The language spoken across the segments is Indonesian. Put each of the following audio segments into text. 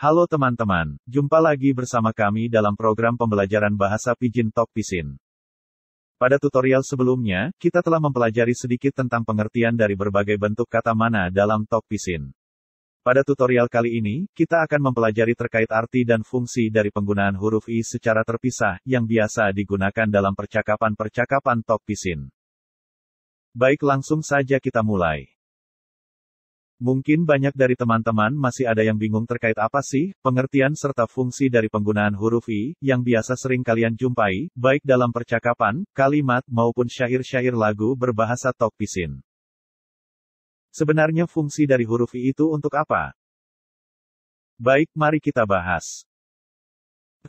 Halo teman-teman, jumpa lagi bersama kami dalam program pembelajaran bahasa Pijin Tok Pisin. Pada tutorial sebelumnya, kita telah mempelajari sedikit tentang pengertian dari berbagai bentuk kata mana dalam Tok Pisin. Pada tutorial kali ini, kita akan mempelajari terkait arti dan fungsi dari penggunaan huruf i secara terpisah yang biasa digunakan dalam percakapan-percakapan Tok Pisin. Baik langsung saja kita mulai. Mungkin banyak dari teman-teman masih ada yang bingung terkait apa sih pengertian serta fungsi dari penggunaan huruf i yang biasa sering kalian jumpai, baik dalam percakapan, kalimat, maupun syair-syair lagu berbahasa Tokpisin. Sebenarnya fungsi dari huruf i itu untuk apa? Baik, mari kita bahas.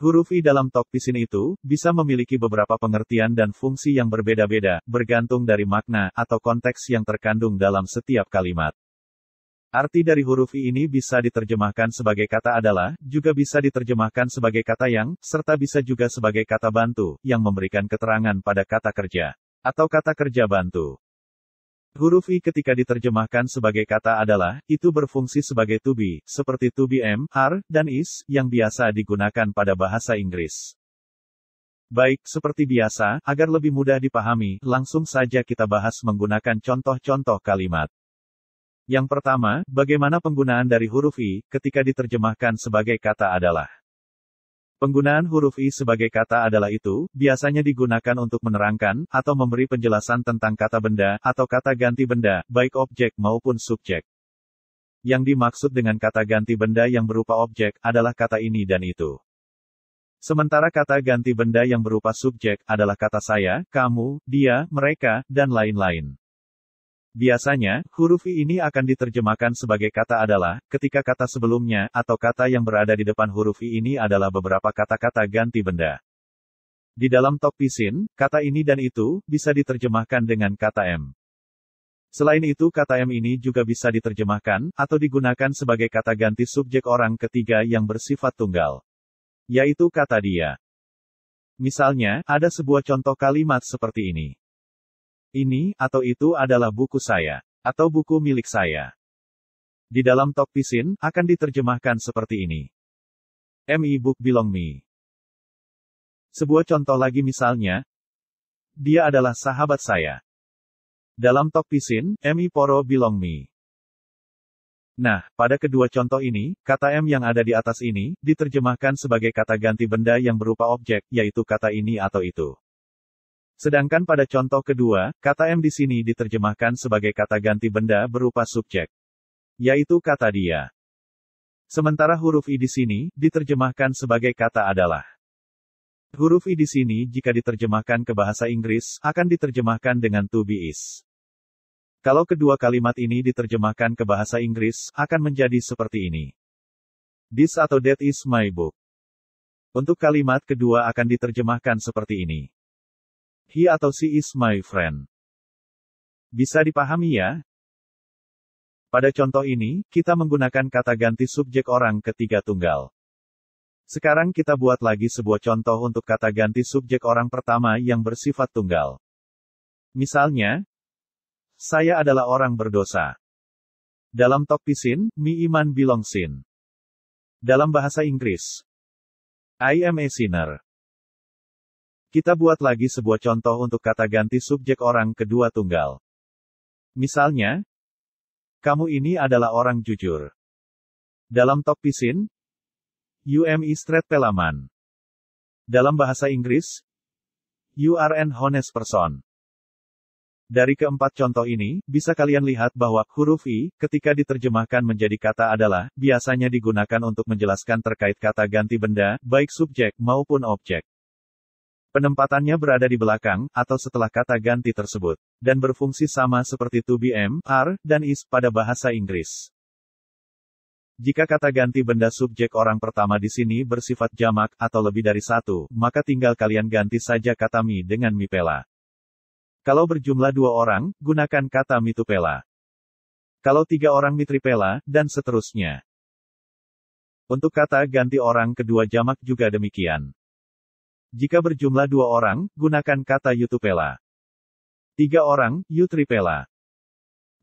Huruf I dalam Tokpisin itu, bisa memiliki beberapa pengertian dan fungsi yang berbeda-beda, bergantung dari makna, atau konteks yang terkandung dalam setiap kalimat. Arti dari huruf I ini bisa diterjemahkan sebagai kata adalah, juga bisa diterjemahkan sebagai kata yang, serta bisa juga sebagai kata bantu, yang memberikan keterangan pada kata kerja, atau kata kerja bantu. Huruf I ketika diterjemahkan sebagai kata adalah, itu berfungsi sebagai to be, seperti to be am, are, dan is, yang biasa digunakan pada bahasa Inggris. Baik, seperti biasa, agar lebih mudah dipahami, langsung saja kita bahas menggunakan contoh-contoh kalimat. Yang pertama, bagaimana penggunaan dari huruf I ketika diterjemahkan sebagai kata adalah. Penggunaan huruf I sebagai kata adalah itu biasanya digunakan untuk menerangkan atau memberi penjelasan tentang kata benda atau kata ganti benda, baik objek maupun subjek. Yang dimaksud dengan kata ganti benda yang berupa objek adalah kata ini dan itu. Sementara kata ganti benda yang berupa subjek adalah kata saya, kamu, dia, mereka, dan lain-lain. Biasanya, huruf I ini akan diterjemahkan sebagai kata adalah, ketika kata sebelumnya, atau kata yang berada di depan huruf I ini adalah beberapa kata-kata ganti benda. Di dalam Tok Pisin, kata ini dan itu, bisa diterjemahkan dengan kata M. Selain itu kata M ini juga bisa diterjemahkan, atau digunakan sebagai kata ganti subjek orang ketiga yang bersifat tunggal. Yaitu kata dia. Misalnya, ada sebuah contoh kalimat seperti ini. Ini, atau itu adalah buku saya. Atau buku milik saya. Di dalam Tok Pisin, akan diterjemahkan seperti ini. MI Book Belong Me. Sebuah contoh lagi misalnya, dia adalah sahabat saya. Dalam Tok Pisin, MI Poro Belong Me. Nah, pada kedua contoh ini, kata M yang ada di atas ini, diterjemahkan sebagai kata ganti benda yang berupa objek, yaitu kata ini atau itu. Sedangkan pada contoh kedua, kata m di sini diterjemahkan sebagai kata ganti benda berupa subjek, yaitu kata dia. Sementara huruf i di sini diterjemahkan sebagai kata adalah. Huruf i di sini jika diterjemahkan ke bahasa Inggris akan diterjemahkan dengan to be is. Kalau kedua kalimat ini diterjemahkan ke bahasa Inggris akan menjadi seperti ini. This atau that is my book. Untuk kalimat kedua akan diterjemahkan seperti ini. He atau she is my friend. Bisa dipahami ya? Pada contoh ini, kita menggunakan kata ganti subjek orang ketiga tunggal. Sekarang kita buat lagi sebuah contoh untuk kata ganti subjek orang pertama yang bersifat tunggal. Misalnya, saya adalah orang berdosa. Dalam sin, mi iman bilong sin. Dalam bahasa Inggris, I am a sinner. Kita buat lagi sebuah contoh untuk kata ganti subjek orang kedua tunggal. Misalnya, kamu ini adalah orang jujur. Dalam top Pisin, UMI straight Pelaman. Dalam bahasa Inggris, you are an honest person. Dari keempat contoh ini, bisa kalian lihat bahwa huruf i ketika diterjemahkan menjadi kata adalah biasanya digunakan untuk menjelaskan terkait kata ganti benda, baik subjek maupun objek. Penempatannya berada di belakang, atau setelah kata ganti tersebut, dan berfungsi sama seperti to be am, are, dan is, pada bahasa Inggris. Jika kata ganti benda subjek orang pertama di sini bersifat jamak, atau lebih dari satu, maka tinggal kalian ganti saja kata mi dengan mi pela. Kalau berjumlah dua orang, gunakan kata mi pela. Kalau tiga orang tripela, dan seterusnya. Untuk kata ganti orang kedua jamak juga demikian. Jika berjumlah dua orang, gunakan kata Yutupela. Tiga orang, Yutripela.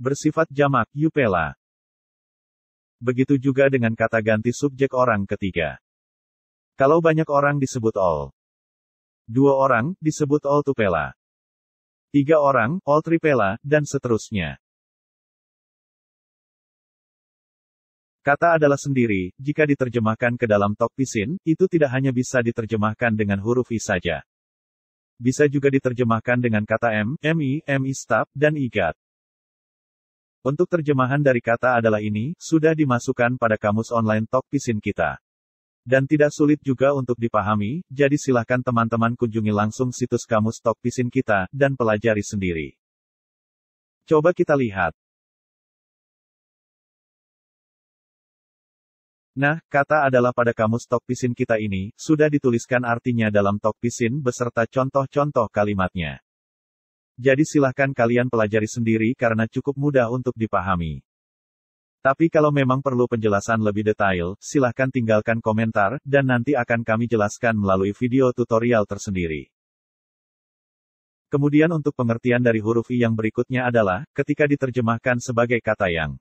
Bersifat jamak, Yupela. Begitu juga dengan kata ganti subjek orang ketiga. Kalau banyak orang disebut all. Dua orang, disebut all tupela. Tiga orang, all tripela, dan seterusnya. Kata adalah sendiri, jika diterjemahkan ke dalam Tokpisin, itu tidak hanya bisa diterjemahkan dengan huruf I saja. Bisa juga diterjemahkan dengan kata M, MI, MI stab, dan IGAT. Untuk terjemahan dari kata adalah ini, sudah dimasukkan pada kamus online Tokpisin kita. Dan tidak sulit juga untuk dipahami, jadi silahkan teman-teman kunjungi langsung situs kamus Tokpisin kita, dan pelajari sendiri. Coba kita lihat. Nah, kata adalah pada kamus Tokpisin kita ini, sudah dituliskan artinya dalam Tokpisin beserta contoh-contoh kalimatnya. Jadi silahkan kalian pelajari sendiri karena cukup mudah untuk dipahami. Tapi kalau memang perlu penjelasan lebih detail, silahkan tinggalkan komentar, dan nanti akan kami jelaskan melalui video tutorial tersendiri. Kemudian untuk pengertian dari huruf I yang berikutnya adalah, ketika diterjemahkan sebagai kata yang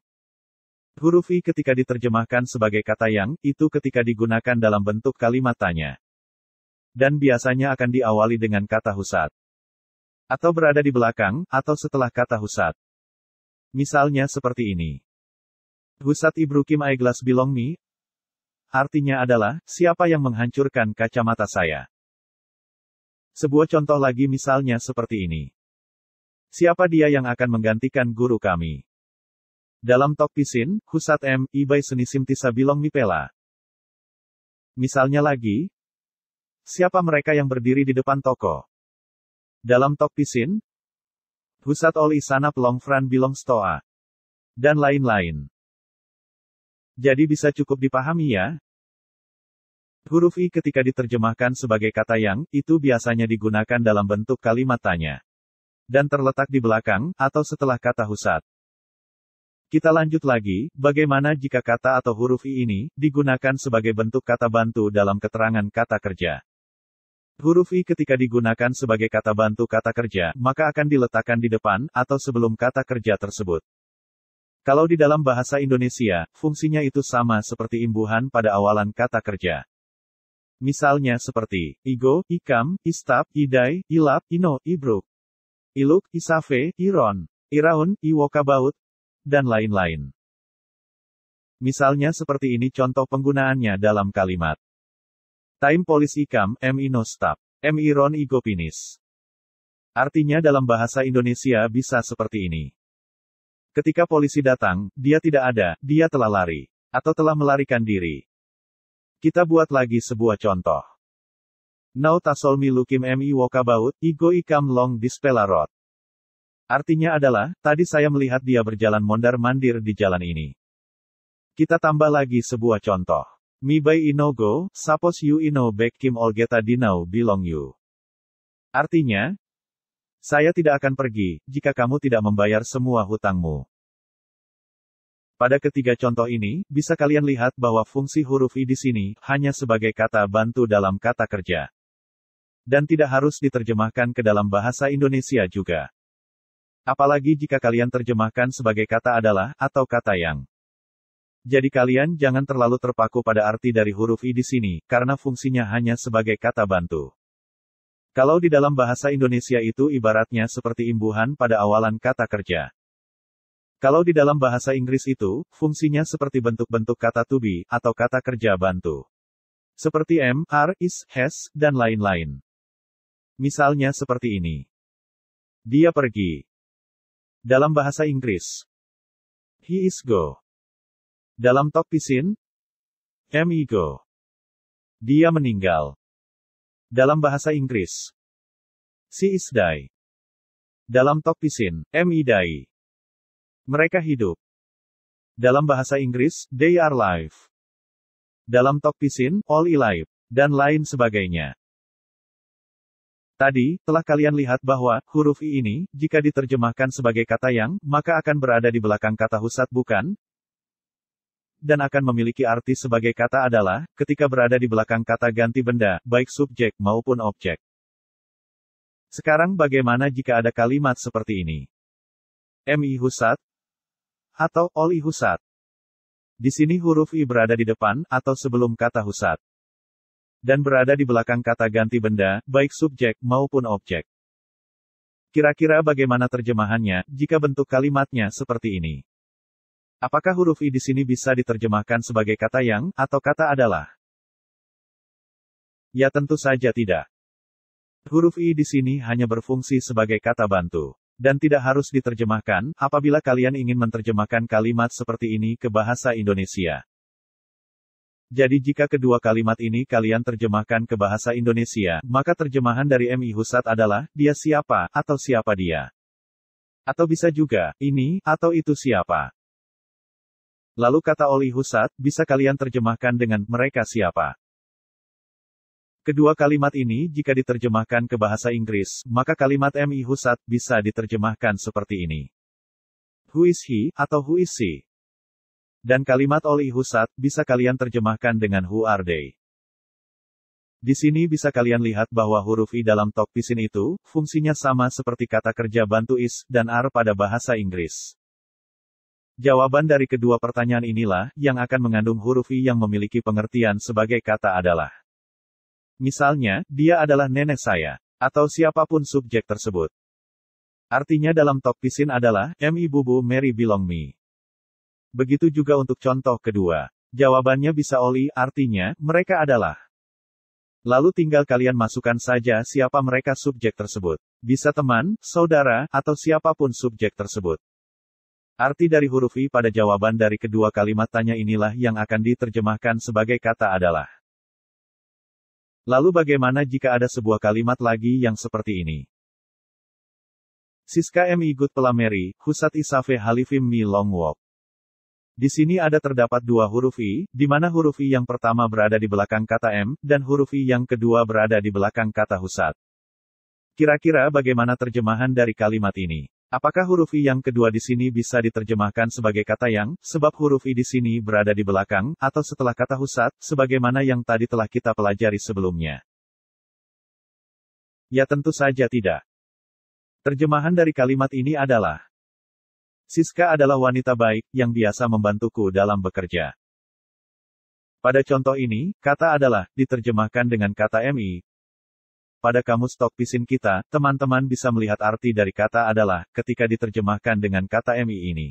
Huruf I ketika diterjemahkan sebagai kata yang, itu ketika digunakan dalam bentuk kalimat tanya. Dan biasanya akan diawali dengan kata husat. Atau berada di belakang, atau setelah kata husat. Misalnya seperti ini. Husat Ibrukim Aiglas Bilong Mi, artinya adalah, siapa yang menghancurkan kacamata saya. Sebuah contoh lagi misalnya seperti ini. Siapa dia yang akan menggantikan guru kami? Dalam Tokpisin, Husat M, Ibai seni Senisim bilong Mipela. Misalnya lagi, siapa mereka yang berdiri di depan toko? Dalam Tokpisin, Husat Oli Sana Pelong Fran Bilong Stoa. Dan lain-lain. Jadi bisa cukup dipahami ya, Huruf I ketika diterjemahkan sebagai kata yang, itu biasanya digunakan dalam bentuk kalimat tanya. Dan terletak di belakang, atau setelah kata husat. Kita lanjut lagi, bagaimana jika kata atau huruf I ini digunakan sebagai bentuk kata bantu dalam keterangan kata kerja? Huruf I ketika digunakan sebagai kata bantu kata kerja, maka akan diletakkan di depan atau sebelum kata kerja tersebut. Kalau di dalam bahasa Indonesia, fungsinya itu sama seperti imbuhan pada awalan kata kerja. Misalnya seperti igo, ikam, Istab, idai, ilap, ino, ibruk, iluk, isafe, iron, iraun, iwokabaut, dan lain-lain. Misalnya seperti ini contoh penggunaannya dalam kalimat. Time polis ikam, mi no stop, mi ron i go finish. Artinya dalam bahasa Indonesia bisa seperti ini. Ketika polisi datang, dia tidak ada, dia telah lari. Atau telah melarikan diri. Kita buat lagi sebuah contoh. Now tasol mi lukim mi wokabaut, go ikam long dispelarot. Artinya adalah, tadi saya melihat dia berjalan mondar-mandir di jalan ini. Kita tambah lagi sebuah contoh. mi ino go, sapos yu ino bek kim olgeta dinau bilong yu. Artinya, saya tidak akan pergi, jika kamu tidak membayar semua hutangmu. Pada ketiga contoh ini, bisa kalian lihat bahwa fungsi huruf i di sini, hanya sebagai kata bantu dalam kata kerja. Dan tidak harus diterjemahkan ke dalam bahasa Indonesia juga. Apalagi jika kalian terjemahkan sebagai kata adalah, atau kata yang. Jadi kalian jangan terlalu terpaku pada arti dari huruf i di sini, karena fungsinya hanya sebagai kata bantu. Kalau di dalam bahasa Indonesia itu ibaratnya seperti imbuhan pada awalan kata kerja. Kalau di dalam bahasa Inggris itu, fungsinya seperti bentuk-bentuk kata to be, atau kata kerja bantu. Seperti am, are, is, has, dan lain-lain. Misalnya seperti ini. Dia pergi. Dalam bahasa Inggris. He is go. Dalam talk pisin. M go. Dia meninggal. Dalam bahasa Inggris. She is die. Dalam talk pisin. M I die. Mereka hidup. Dalam bahasa Inggris, they are live. Dalam talk pisin, all alive, dan lain sebagainya. Tadi, telah kalian lihat bahwa, huruf I ini, jika diterjemahkan sebagai kata yang, maka akan berada di belakang kata husat bukan? Dan akan memiliki arti sebagai kata adalah, ketika berada di belakang kata ganti benda, baik subjek maupun objek. Sekarang bagaimana jika ada kalimat seperti ini? MI husat atau oli husat. Di sini huruf I berada di depan atau sebelum kata husat dan berada di belakang kata ganti benda, baik subjek maupun objek. Kira-kira bagaimana terjemahannya jika bentuk kalimatnya seperti ini? Apakah huruf i di sini bisa diterjemahkan sebagai kata yang atau kata adalah? Ya, tentu saja tidak. Huruf i di sini hanya berfungsi sebagai kata bantu dan tidak harus diterjemahkan apabila kalian ingin menerjemahkan kalimat seperti ini ke bahasa Indonesia. Jadi jika kedua kalimat ini kalian terjemahkan ke bahasa Indonesia, maka terjemahan dari MI Husat adalah, dia siapa, atau siapa dia. Atau bisa juga, ini, atau itu siapa. Lalu kata Oli Husat, bisa kalian terjemahkan dengan, mereka siapa. Kedua kalimat ini jika diterjemahkan ke bahasa Inggris, maka kalimat MI Husat, bisa diterjemahkan seperti ini. Who is he, atau who is she? Dan kalimat Oli Husat, bisa kalian terjemahkan dengan Who are they? Di sini bisa kalian lihat bahwa huruf I dalam topisin itu, fungsinya sama seperti kata kerja bantu is, dan ar pada bahasa Inggris. Jawaban dari kedua pertanyaan inilah, yang akan mengandung huruf I yang memiliki pengertian sebagai kata adalah. Misalnya, dia adalah nenek saya, atau siapapun subjek tersebut. Artinya dalam topisin adalah, M ibubu Mary belong me. Begitu juga untuk contoh kedua. Jawabannya bisa oli, artinya, mereka adalah. Lalu tinggal kalian masukkan saja siapa mereka subjek tersebut. Bisa teman, saudara, atau siapapun subjek tersebut. Arti dari huruf I pada jawaban dari kedua kalimat tanya inilah yang akan diterjemahkan sebagai kata adalah. Lalu bagaimana jika ada sebuah kalimat lagi yang seperti ini? Siska M. Igut Pelameri, Husat Isafe Halifim Mi Long Walk. Di sini ada terdapat dua huruf I, di mana huruf I yang pertama berada di belakang kata M, dan huruf I yang kedua berada di belakang kata husat. Kira-kira bagaimana terjemahan dari kalimat ini? Apakah huruf I yang kedua di sini bisa diterjemahkan sebagai kata yang, sebab huruf I di sini berada di belakang, atau setelah kata husat, sebagaimana yang tadi telah kita pelajari sebelumnya? Ya tentu saja tidak. Terjemahan dari kalimat ini adalah, Siska adalah wanita baik, yang biasa membantuku dalam bekerja. Pada contoh ini, kata adalah, diterjemahkan dengan kata MI. Pada kamus stok pisin kita, teman-teman bisa melihat arti dari kata adalah, ketika diterjemahkan dengan kata MI ini.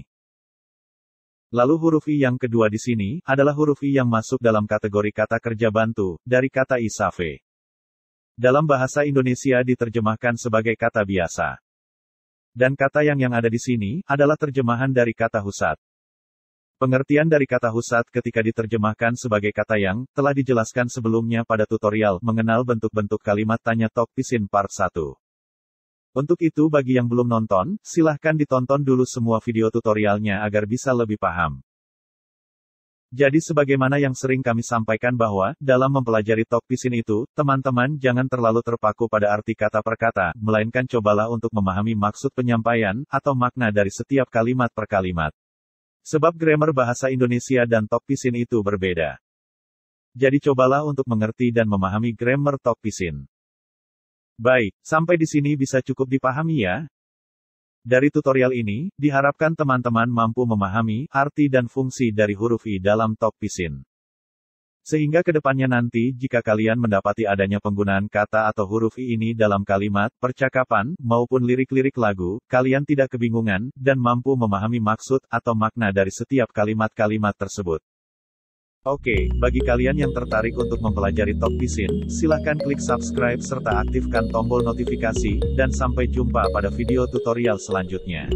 Lalu huruf I yang kedua di sini, adalah huruf I yang masuk dalam kategori kata kerja bantu, dari kata isave. Dalam bahasa Indonesia diterjemahkan sebagai kata biasa dan kata yang yang ada di sini adalah terjemahan dari kata husat. Pengertian dari kata husat ketika diterjemahkan sebagai kata yang telah dijelaskan sebelumnya pada tutorial mengenal bentuk-bentuk kalimat tanya Tok pisin part 1. Untuk itu bagi yang belum nonton, silahkan ditonton dulu semua video tutorialnya agar bisa lebih paham. Jadi sebagaimana yang sering kami sampaikan bahwa, dalam mempelajari talk pisin itu, teman-teman jangan terlalu terpaku pada arti kata per kata, melainkan cobalah untuk memahami maksud penyampaian, atau makna dari setiap kalimat per kalimat. Sebab grammar bahasa Indonesia dan talk pisin itu berbeda. Jadi cobalah untuk mengerti dan memahami grammar talk pisin. Baik, sampai di sini bisa cukup dipahami ya. Dari tutorial ini, diharapkan teman-teman mampu memahami arti dan fungsi dari huruf I dalam Talk Pisin. Sehingga kedepannya nanti jika kalian mendapati adanya penggunaan kata atau huruf I ini dalam kalimat, percakapan, maupun lirik-lirik lagu, kalian tidak kebingungan, dan mampu memahami maksud atau makna dari setiap kalimat-kalimat tersebut. Oke, bagi kalian yang tertarik untuk mempelajari top pisin, silahkan klik subscribe serta aktifkan tombol notifikasi, dan sampai jumpa pada video tutorial selanjutnya.